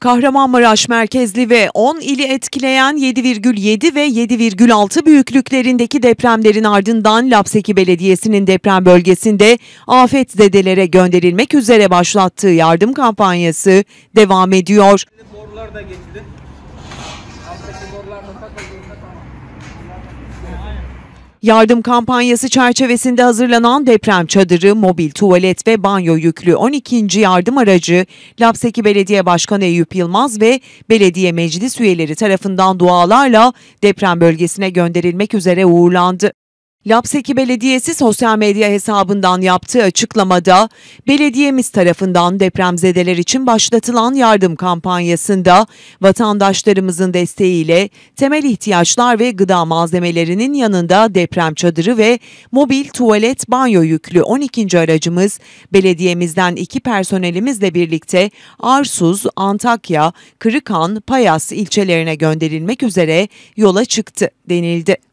Kahramanmaraş merkezli ve 10 ili etkileyen 7,7 ve 7,6 büyüklüklerindeki depremlerin ardından Lapseki Belediyesi'nin deprem bölgesinde afet zedelere gönderilmek üzere başlattığı yardım kampanyası devam ediyor. Borular da getirin. borular da tamam. Yardım kampanyası çerçevesinde hazırlanan deprem çadırı, mobil tuvalet ve banyo yüklü 12. yardım aracı Lapseki Belediye Başkanı Eyüp Yılmaz ve belediye meclis üyeleri tarafından dualarla deprem bölgesine gönderilmek üzere uğurlandı. Lapseki Belediyesi sosyal medya hesabından yaptığı açıklamada, belediyemiz tarafından depremzedeler için başlatılan yardım kampanyasında vatandaşlarımızın desteğiyle temel ihtiyaçlar ve gıda malzemelerinin yanında deprem çadırı ve mobil tuvalet banyo yüklü 12. aracımız belediyemizden iki personelimizle birlikte Arsuz, Antakya, Kırıkan, Payas ilçelerine gönderilmek üzere yola çıktı denildi.